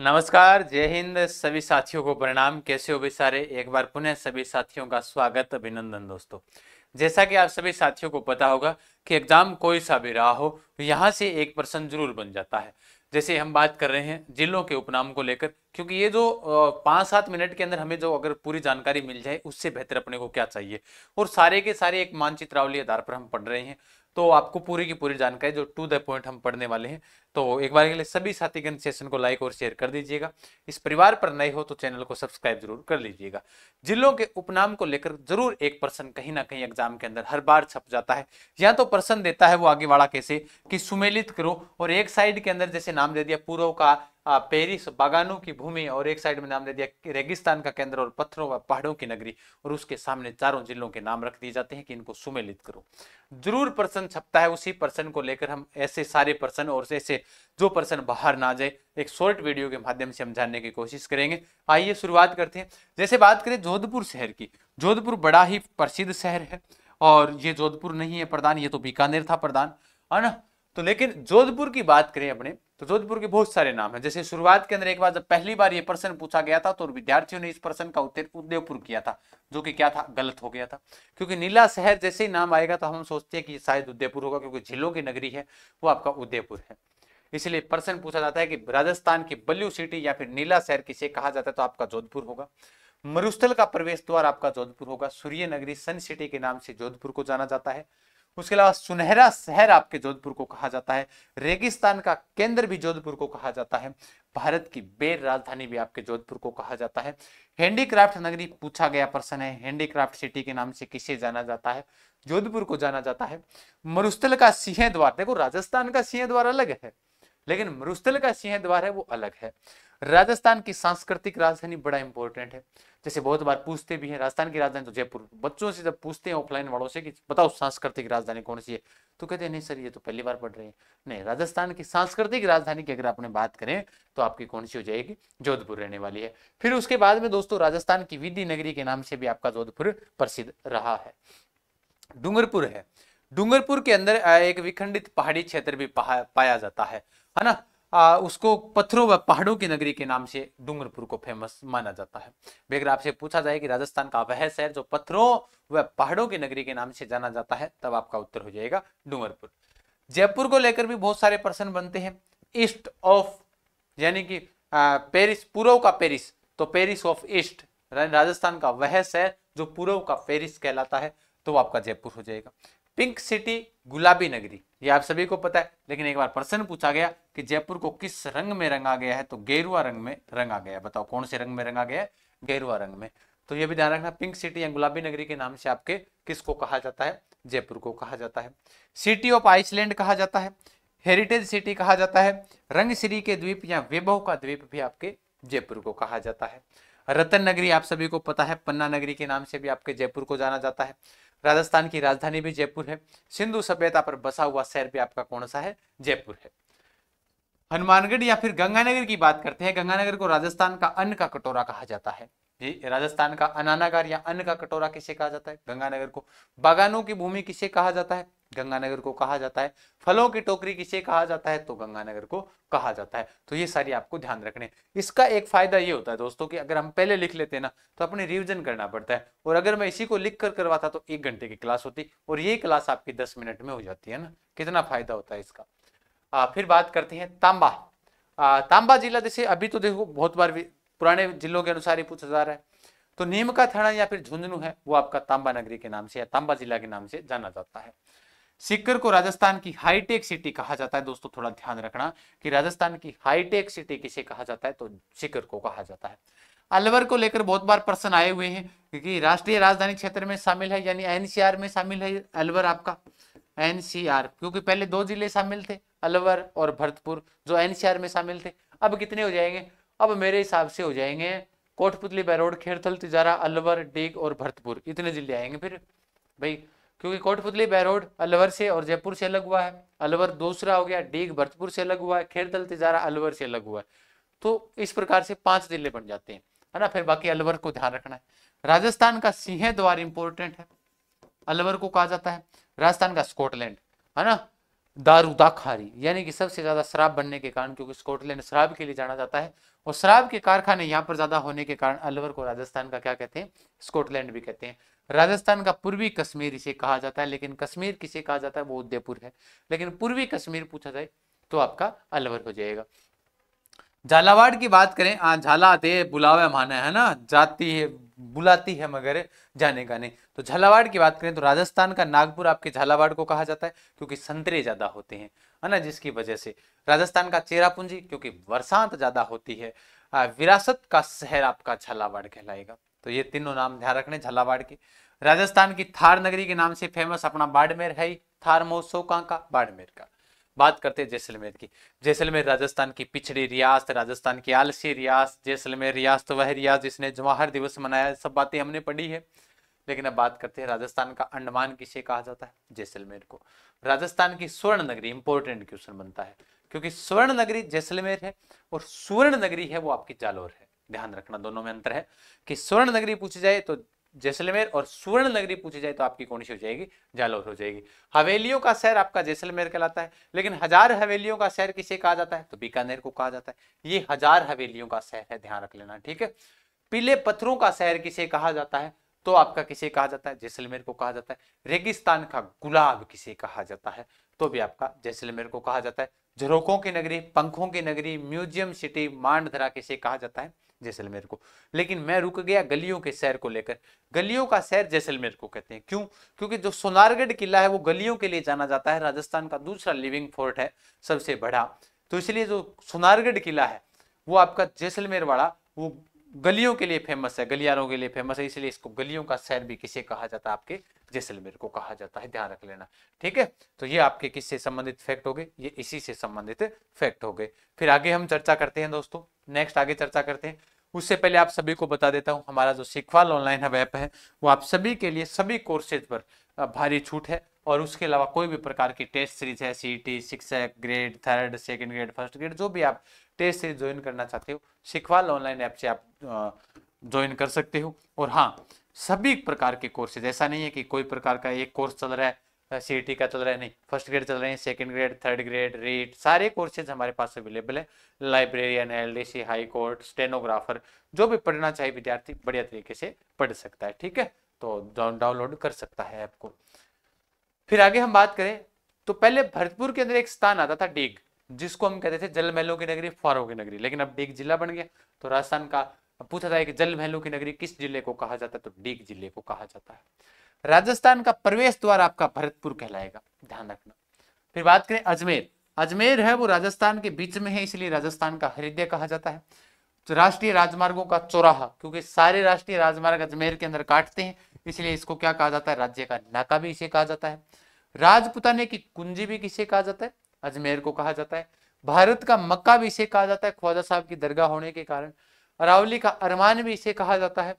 नमस्कार जय हिंद सभी साथियों को प्रणाम कैसे हो भी सारे एक बार पुनः सभी साथियों का स्वागत अभिनंदन दोस्तों जैसा कि आप सभी साथियों को पता होगा कि एग्जाम कोई सा भी रहा हो यहाँ से एक प्रश्न जरूर बन जाता है जैसे हम बात कर रहे हैं जिलों के उपनाम को लेकर क्योंकि ये जो पाँच सात मिनट के अंदर हमें जो अगर पूरी जानकारी मिल जाए उससे बेहतर अपने को क्या चाहिए और सारे के सारे एक मानचित्रावली आधार पर हम पढ़ रहे हैं तो आपको पूरी की पूरी जानकारी जो टू द पॉइंट हम पढ़ने वाले हैं तो एक बार के लिए सभी साथीगण सेशन को लाइक और शेयर कर दीजिएगा इस परिवार पर नए हो तो चैनल को सब्सक्राइब जरूर कर लीजिएगा जिलों के उपनाम को लेकर जरूर एक पर्सन कहीं ना कहीं एग्जाम के अंदर हर बार छप जाता है या तो पर्सन देता है वो आगे वाला कैसे कि सुमेलित करो और एक साइड के अंदर जैसे नाम दे दिया पूर्व का पेरिस बागानों की भूमि और एक साइड में नाम दे दिया रेगिस्तान का केंद्र और पत्थरों व पहाड़ों की नगरी और उसके सामने चारों जिलों के नाम रख दिए जाते हैं कि इनको सुमेलित करो जरूर प्रश्न छपता है उसी प्रश्न को लेकर हम ऐसे सारे प्रश्न और ऐसे जो प्रश्न बाहर ना जाए एक शॉर्ट वीडियो के माध्यम से हम जानने की कोशिश करेंगे आइए शुरुआत करते हैं जैसे बात करें जोधपुर शहर की जोधपुर बड़ा ही प्रसिद्ध शहर है और ये जोधपुर नहीं है प्रधान ये तो बीकानेर था प्रधान है ना तो लेकिन जोधपुर की बात करें अपने तो जोधपुर के बहुत सारे नाम है जैसे शुरुआत के अंदर एक बार जब पहली बार ये प्रश्न पूछा गया था तो विद्यार्थियों ने इस प्रश्न का उत्तर उदयपुर किया था जो कि क्या था गलत हो गया था क्योंकि नीला शहर जैसे ही नाम आएगा तो हम सोचते हैं कि शायद उदयपुर होगा क्योंकि झीलों की नगरी है वो आपका उदयपुर है इसलिए प्रश्न पूछा जाता है कि राजस्थान की बल्लू सिटी या फिर नीला शहर किसे कहा जाता है तो आपका जोधपुर होगा मरुस्थल का प्रवेश द्वार आपका जोधपुर होगा सूर्य नगरी सन सिटी के नाम से जोधपुर को जाना जाता है उसके अलावा सुनहरा शहर आपके जोधपुर को कहा जाता है रेगिस्तान का केंद्र भी जोधपुर को कहा जाता है भारत की बेर राजधानी भी आपके जोधपुर को कहा जाता है हैंडीक्राफ्ट नगरी पूछा गया प्रश्न है हैंडीक्राफ्ट सिटी के नाम से किसे जाना जाता है जोधपुर को जाना जाता है मरुस्थल का सिंह द्वार देखो राजस्थान का सिंह द्वार अलग है लेकिन मरुस्थल का सिंह द्वार है वो अलग है राजस्थान की सांस्कृतिक राजधानी बड़ा इंपॉर्टेंट है जैसे बहुत बार पूछते भी हैं राजस्थान की राजधानी तो जयपुर बच्चों से जब पूछते हैं ऑफलाइन वालों से कि बताओ सांस्कृतिक राजधानी कौन सी है तो कहते हैं नहीं सर ये तो पहली बार पढ़ रहे हैं नहीं राजस्थान की सांस्कृतिक राजधानी की अगर आपने बात करें तो आपकी कौन सी हो जाएगी जोधपुर रहने वाली है फिर उसके बाद में दोस्तों राजस्थान की विधि नगरी के नाम से भी आपका जोधपुर प्रसिद्ध रहा है डूंगरपुर है डूंगरपुर के अंदर एक विखंडित पहाड़ी क्षेत्र भी पाया जाता है है ना आ, उसको पत्थरों व पहाड़ों की नगरी के नाम से डूंगरपुर को फेमस माना जाता है बेगर आपसे पूछा जाए कि राजस्थान का वह शहर जो पत्थरों व पहाड़ों की नगरी के नाम से जाना जाता है तब आपका उत्तर हो जाएगा डूंगरपुर जयपुर को लेकर भी बहुत सारे प्रश्न बनते हैं ईस्ट ऑफ यानी कि पेरिस पूर्व का पेरिस तो पेरिस ऑफ ईस्ट राजस्थान का वह शहर जो पूर्व का पेरिस कहलाता है तो आपका जयपुर हो जाएगा पिंक सिटी गुलाबी नगरी ये आप सभी को पता है लेकिन एक बार प्रश्न पूछा गया कि जयपुर को किस रंग में रंगा गया है तो गेरुआ रंग में रंगा गया बताओ कौन से रंग में रंगा गया है गेरुआ रंग में तो ये भी ध्यान रखना पिंक सिटी या गुलाबी नगरी के नाम से आपके किसको कहा जाता है जयपुर को कहा जाता है सिटी ऑफ आइसलैंड कहा जाता है हेरिटेज सिटी कहा जाता है रंगश्री के द्वीप या वैभव का द्वीप भी आपके जयपुर को कहा जाता है रतन नगरी आप सभी को पता है पन्ना नगरी के नाम से भी आपके जयपुर को जाना जाता है राजस्थान की राजधानी भी जयपुर है सिंधु सभ्यता पर बसा हुआ शहर भी आपका कौन सा है जयपुर है हनुमानगढ़ या फिर गंगानगर की बात करते हैं गंगानगर को राजस्थान का अन्न का कटोरा कहा जाता है जी राजस्थान का अनानागार या अन्न का कटोरा किसे कहा जाता है गंगानगर को बागानों की भूमि किसे कहा जाता है गंगानगर को कहा जाता है फलों की टोकरी किसे कहा जाता है तो गंगानगर को कहा जाता है तो ये सारी आपको ध्यान रखने इसका एक फायदा ये होता है दोस्तों कि अगर हम पहले लिख लेते ना तो अपने रिविजन करना पड़ता है और अगर मैं इसी को लिख कर करवाता तो एक घंटे की क्लास होती और ये क्लास आपकी दस मिनट में हो जाती है ना कितना फायदा होता है इसका आ, फिर बात करते हैं तांबा आ, तांबा जिला जैसे अभी तो देखो बहुत बार पुराने जिलों के अनुसार ही पूछा जा रहा है तो नीम का थाना या फिर झुंझुनू है वो आपका तांबा नगरी के नाम से या तांबा जिला के नाम से जाना जाता है सीकर को राजस्थान की हाईटेक सिटी कहा जाता है दोस्तों थोड़ा ध्यान रखना कि राजस्थान की हाईटेक सिटी किसे कहा जाता है तो सीकर को कहा जाता है अलवर को लेकर बहुत बार प्रश्न आए हुए हैं क्योंकि राष्ट्रीय राजधानी क्षेत्र में शामिल है यानी एनसीआर में शामिल है अलवर आपका एनसीआर क्योंकि पहले दो जिले शामिल थे अलवर और भरतपुर जो एनसीआर में शामिल थे अब कितने हो जाएंगे अब मेरे हिसाब से हो जाएंगे कोटपुतली बैरोड खेरथल तिजारा अलवर डीग और भरतपुर इतने जिले आएंगे फिर भाई क्योंकि कोटपुतली बैरोड अलवर से और जयपुर से अलग हुआ है अलवर दूसरा हो गया डीग भरतपुर से अलग हुआ है खेरदल तिजारा अलवर से अलग हुआ है तो इस प्रकार से पांच जिले बन जाते हैं है ना फिर बाकी अलवर को ध्यान रखना है राजस्थान का सिंह द्वार इंपोर्टेंट है अलवर को कहा जाता है राजस्थान का स्कॉटलैंड है ना दारूदाखारी यानी कि सबसे ज़्यादा शराब बनने के कारण क्योंकि स्कॉटलैंड शराब के लिए जाना जाता है और शराब के कारखाने यहाँ पर ज़्यादा होने के कारण अलवर को राजस्थान का क्या कहते हैं स्कॉटलैंड भी कहते हैं राजस्थान का पूर्वी कश्मीर इसे कहा जाता है लेकिन कश्मीर किसे कहा जाता है वो उदयपुर है लेकिन पूर्वी कश्मीर पूछा जाए तो आपका अलवर हो जाएगा झालावाड़ की बात करें हाँ, झाला दे बुलावे माना है ना जाती है बुलाती है मगर जाने का नहीं तो झालावाड़ की बात करें तो राजस्थान का नागपुर आपके झालावाड़ को कहा जाता है क्योंकि संतरे ज़्यादा होते हैं है ना जिसकी वजह से राजस्थान का चेरापूंजी क्योंकि बरसात ज़्यादा होती है विरासत का शहर आपका झालावाड़ कहलाएगा तो ये तीनों नाम ध्यान रखने झालावाड़ के राजस्थान की थार नगरी के नाम से फेमस अपना बाड़मेर है ही थार महोत्सव कहाँ का बाड़मेर का बात करते हैं जैसलमेर की जैसलमेर राजस्थान की पिछड़ी रियासत राजस्थान की आलसी रियासत जैसलमेर रियासत तो वह रियासत जिसने जवाहर दिवस मनाया सब बातें हमने पढ़ी है लेकिन अब बात करते हैं राजस्थान का अंडमान किसे कहा जाता है जैसलमेर को राजस्थान की स्वर्ण नगरी इंपॉर्टेंट क्वेश्चन बनता है क्योंकि स्वर्ण नगरी जैसलमेर है और सुवर्ण नगरी है वो आपकी जालोर है ध्यान रखना दोनों में अंतर है कि स्वर्ण नगरी पूछी जाए तो जैसलमेर और सुवर्ण नगरी पूछी जाए तो आपकी कौन सी हो जाएगी जालौर हो जाएगी हवेलियों का शहर आपका जैसलमेर कहलाता है लेकिन हजार हवेलियों का शहर किसे कहा जाता है तो बीकानेर को कहा जाता है ये हजार हवेलियों का शहर है ध्यान रख लेना ठीक है पीले पत्थरों का शहर किसे कहा जाता है तो आपका किसे कहा जाता है जैसलमेर को कहा जाता है रेगिस्तान का गुलाब किसे कहा जाता है तो भी आपका जैसलमेर को कहा जाता है झरोकों की नगरी पंखों की नगरी म्यूजियम सिटी मांडधरा किसे कहा जाता है जैसलमेर को लेकिन मैं रुक गया गलियों के शहर को लेकर गलियों का शहर जैसलमेर को कहते हैं क्यों क्योंकि जो सोनारगढ़ किला है वो गलियों के लिए जाना जाता है राजस्थान का दूसरा लिविंग फोर्ट है सबसे बड़ा तो इसलिए जो सोनारगढ़ किला है वो आपका जैसलमेर वाला वो गलियों के लिए फेमस है गलियारों के लिए फेमस है इसलिए इसको गलियों का शहर भी किसे कहा जाता है आपके जैसलमेर को कहा जाता है ध्यान रख लेना ठीक है तो ये आपके किससे संबंधित फैक्ट हो गए ये इसी से संबंधित फैक्ट हो गए फिर आगे हम चर्चा करते हैं दोस्तों नेक्स्ट आगे चर्चा करते हैं उससे पहले आप सभी को बता देता हूँ हमारा जो सिखवाल ऑनलाइन हब ऐप है वो आप सभी के लिए सभी कोर्सेज पर भारी छूट है और उसके अलावा कोई भी प्रकार की टेस्ट सीरीज है सी टी शिक्षक grade third second grade first grade जो भी आप टेस्ट सीरीज ज्वाइन करना चाहते हो सिखवाल ऑनलाइन ऐप से आप ज्वाइन कर सकते हो और हाँ सभी प्रकार के कोर्सेज ऐसा नहीं है कि कोई प्रकार का एक कोर्स चल रहा है सी e का चल रहा है नहीं फर्स्ट ग्रेड चल रहे हैं second grade third grade REET सारे कोर्सेज हमारे पास अवेलेबल है librarian L D C high court stenographer जो भी पढ़ना चाहिए विद्यार्थी बढ़िया तरीके से पढ़ सकता है ठीक है तो डाउनलोड कर सकता है ऐप को फिर आगे हम बात करें तो पहले भरतपुर के अंदर एक स्थान आता था डीग जिसको हम कहते थे जल महलों की नगरी फारो की नगरी लेकिन अब डीग जिला बन गया तो राजस्थान का पूछा था कि जल महलों की नगरी किस जिले को कहा जाता है तो डीग जिले को कहा जाता है राजस्थान का प्रवेश द्वार आपका भरतपुर कहलाएगा ध्यान रखना फिर बात करें अजमेर अजमेर है वो राजस्थान के बीच में है इसलिए राजस्थान का हृदय कहा जाता है तो राष्ट्रीय राजमार्गों का चौराहा क्योंकि सारे राष्ट्रीय राजमार्ग अजमेर के अंदर काटते हैं इसलिए इसको क्या कहा जाता है राज्य का नाका भी इसे कहा जाता है राजपुताने की कुंजी भी किसे कहा जाता है अजमेर को कहा जाता है भारत का मक्का भी इसे कहा जाता है ख्वाजा साहब की दरगाह होने के कारण अरावली का अरमान भी इसे कहा जाता है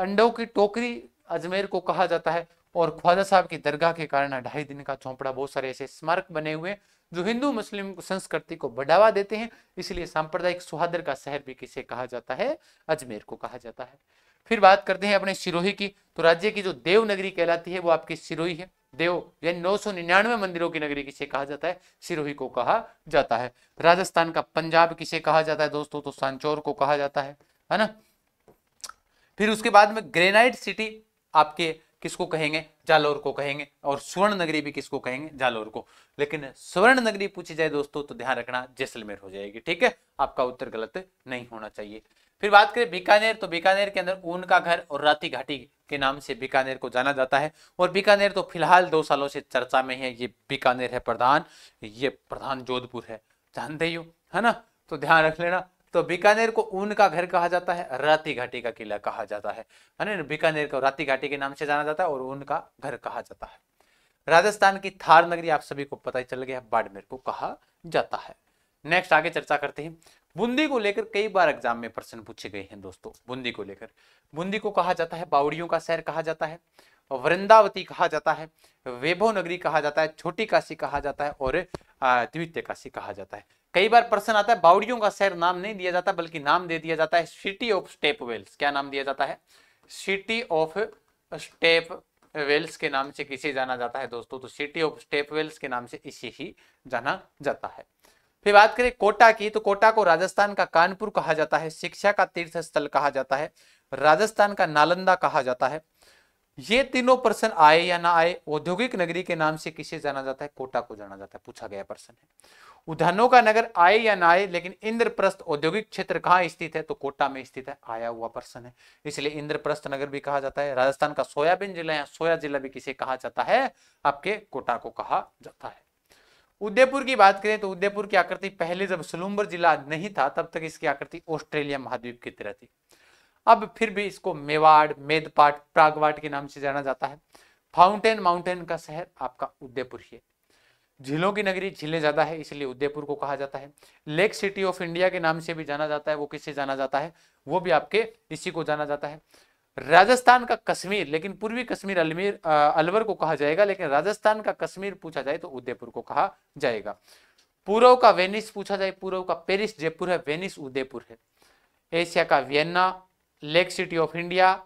अंडों की टोकरी अजमेर को कहा जाता है और ख्वाजा साहब की दरगाह के कारण ढाई दिन का चौपड़ा बहुत सारे ऐसे स्मारक बने हुए जो हिंदू मुस्लिम संस्कृति को बढ़ावा देते हैं इसलिए सांप्रदायिक सुहादर का शहर भी किसे कहा जाता है अजमेर को कहा जाता है फिर बात करते हैं अपने सिरोही की तो राज्य की जो देवनगरी कहलाती है वो आपकी सिरोही है देव यानी नौ सौ निन्यानवे मंदिरों की नगरी किसे कहा जाता है सिरोही को कहा जाता है राजस्थान का पंजाब किसे कहा जाता है दोस्तों तो सांचौर को कहा जाता है है ना फिर उसके बाद में ग्रेनाइट सिटी आपके किसको कहेंगे जालोर को कहेंगे और स्वर्ण नगरी भी किसको कहेंगे जालोर को लेकिन स्वर्ण नगरी पूछी जाए दोस्तों तो ध्यान रखना जैसलमेर हो जाएगी ठीक है आपका उत्तर गलत नहीं होना चाहिए फिर बात करें बीकानेर तो बीकानेर के अंदर ऊन का घर और राती घाटी के नाम से बीकानेर को जाना जाता है और बीकानेर तो फिलहाल दो सालों से चर्चा में है ये बीकानेर है प्रधान ये प्रधान जोधपुर है जानते ही हो है ना तो ध्यान रख लेना तो बीकानेर को ऊन का घर कहा जाता है राती घाटी का किला कहा जाता है है ना बीकानेर को राती घाटी के नाम से जाना जाता है और ऊन का घर कहा जाता है राजस्थान की थार नगरी आप सभी को पता ही चल गया बाड़मेर को कहा जाता है नेक्स्ट आगे चर्चा करते हैं बूंदी को लेकर कई बार एग्जाम में प्रश्न पूछे गए हैं दोस्तों बूंदी को लेकर बूंदी को कहा जाता है बावड़ियों का शहर कहा जाता है वृंदावती कहा जाता है वैभव नगरी कहा जाता है छोटी काशी कहा जाता है और काशी कहा जाता है कई बार प्रश्न आता है बाउडियों का शहर नाम नहीं दिया जाता बल्कि नाम दे दिया जाता है सिटी ऑफ स्टेप वेल्स क्या नाम दिया जाता है सिटी ऑफ स्टेप वेल्स के नाम से किसे जाना जाता है दोस्तों तो सिटी ऑफ स्टेप वेल्स के नाम से इसे ही जाना जाता है फिर बात करें कोटा की तो कोटा को राजस्थान का कानपुर कहा जाता है शिक्षा का तीर्थ स्थल कहा जाता है राजस्थान का नालंदा कहा जाता है ये तीनों प्रश्न आए या ना आए औद्योगिक नगरी के नाम से किसे जाना जाता है कोटा को जाना जाता है पूछा गया प्रश्न है उद्यानों का नगर आए या ना आए लेकिन इंद्रप्रस्थ औद्योगिक क्षेत्र कहाँ स्थित है तो कोटा में स्थित है आया हुआ प्रश्न है इसलिए इंद्रप्रस्थ नगर भी कहा जाता है राजस्थान का सोयाबीन जिला या सोया जिला भी किसे कहा जाता है आपके कोटा को कहा जाता है उदयपुर की बात करें तो उदयपुर की आकृति पहले जब सुलूम्बर जिला नहीं था तब तक इसकी आकृति ऑस्ट्रेलिया महाद्वीप की तरह थी अब फिर भी इसको मेवाड़ मेदपाट प्रागवाट के नाम से जाना जाता है फाउंटेन माउंटेन का शहर आपका उदयपुर ही है झीलों की नगरी झीलें ज्यादा है इसलिए उदयपुर को कहा जाता है लेक सिटी ऑफ इंडिया के नाम से भी जाना जाता है वो किससे जाना जाता है वो भी आपके इसी को जाना जाता है राजस्थान का कश्मीर लेकिन पूर्वी कश्मीर अलमीर अलवर को कहा जाएगा लेकिन राजस्थान का कश्मीर पूछा जाए तो उदयपुर को कहा जाएगा पूर्व का वेनिस पूछा जाए पूर्व का पेरिस जयपुर है वेनिस उदयपुर है एशिया का Vienna lake city of India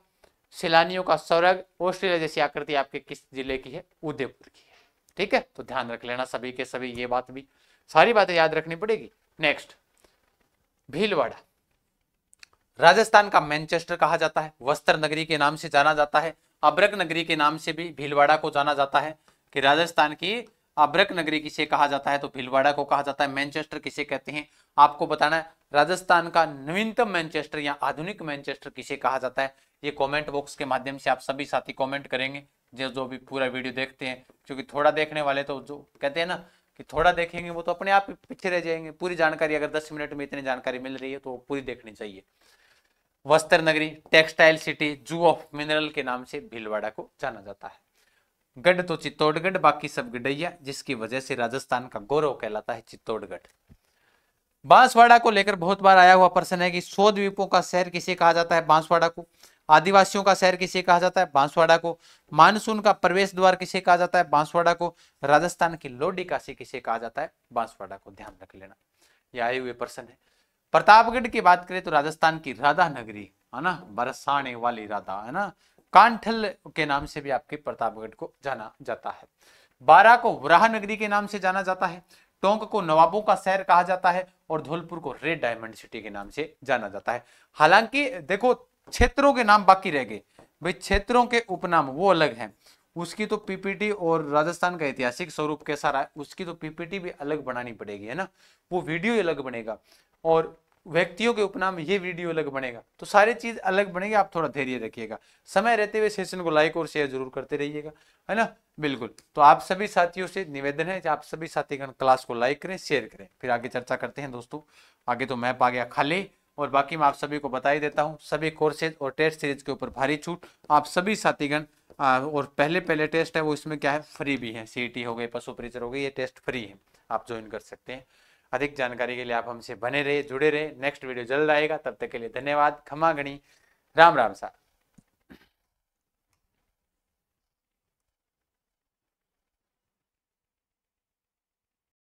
सैलानियों का स्वर्ग ऑस्ट्रेलिया जैसी आकृति आपके किस जिले की है उदयपुर की है ठीक है तो ध्यान रख लेना सभी के सभी ये बात भी सारी बातें याद रखनी पड़ेगी नेक्स्ट भीलवाड़ा राजस्थान का मैनचेस्टर कहा जाता है वस्त्र नगरी के नाम से जाना जाता है अब्रक नगरी के नाम से भी भीलवाड़ा को जाना जाता है कि राजस्थान की अब्रक नगरी किसे कहा जाता है तो भीलवाड़ा को कहा जाता है मैनचेस्टर किसे कहते हैं आपको बताना है राजस्थान का नवीनतम मैनचेस्टर या आधुनिक मैनचेस्टर किसे कहा जाता है ये कमेंट बॉक्स के माध्यम से आप सभी साथी कमेंट करेंगे जो जो भी पूरा वीडियो देखते हैं क्योंकि थोड़ा देखने वाले तो जो कहते हैं ना कि थोड़ा देखेंगे वो तो अपने आप पीछे रह जाएंगे पूरी जानकारी अगर दस मिनट में इतनी जानकारी मिल रही है तो पूरी देखनी चाहिए वस्त्र नगरी textile city zoo of mineral के नाम से भीलवाड़ा को जाना जाता है गढ़ तो चित्तौड़गढ़ बाकी सब गडैया जिसकी वजह से राजस्थान का गौरव कहलाता है चित्तौड़गढ़ बांसवाड़ा को लेकर बहुत बार आया हुआ प्रश्न है कि सो द्वीपों का शहर किसे कहा जाता है बांसवाड़ा को आदिवासियों का शहर किसे कहा जाता है बांसवाड़ा को मानसून का प्रवेश द्वार किसे कहा जाता है बांसवाड़ा को राजस्थान की लोडी काशी किसे कहा जाता है बांसवाड़ा को ध्यान रख लेना यह आए हुए प्रश्न है प्रतापगढ़ की बात करें तो राजस्थान की राधा नगरी है ना बरसाने वाली राधा है ना कांठल के नाम से भी आपके प्रतापगढ़ को जाना जाता है बारह को वराह नगरी के नाम से जाना जाता है टोंक को नवाबों का शहर कहा जाता है और धौलपुर को रेड डायमंड सिटी के नाम से जाना जाता है हालांकि देखो क्षेत्रों के नाम बाकी रह गए भाई क्षेत्रों के उपनाम वो अलग हैं उसकी तो पीपीटी और राजस्थान का ऐतिहासिक स्वरूप कैसा रहा है उसकी तो पीपीटी भी अलग बनानी पड़ेगी है ना वो वीडियो ही अलग बनेगा और व्यक्तियों के उपनाम ये वीडियो अलग बनेगा तो सारी चीज अलग बनेगी आप थोड़ा धैर्य रखिएगा समय रहते हुए सेशन को लाइक और शेयर जरूर करते रहिएगा है ना बिल्कुल तो आप सभी साथियों से निवेदन है आप सभी साथीगण क्लास को लाइक करें शेयर करें फिर आगे चर्चा करते हैं दोस्तों आगे तो मैप आ गया खाली और बाकी मैं आप सभी को बता ही देता हूँ सभी कोर्सेज और टेस्ट सीरीज के ऊपर भारी छूट आप सभी साथीगण और पहले पहले टेस्ट है वो इसमें क्या है फ्री भी है सी e हो गई पशु परिचर हो गई ये टेस्ट फ्री है आप ज्वाइन कर सकते हैं अधिक जानकारी के लिए आप हमसे बने रहे जुड़े रहे नेक्स्ट वीडियो जल्द आएगा तब तक के लिए धन्यवाद खमागणी राम राम साहब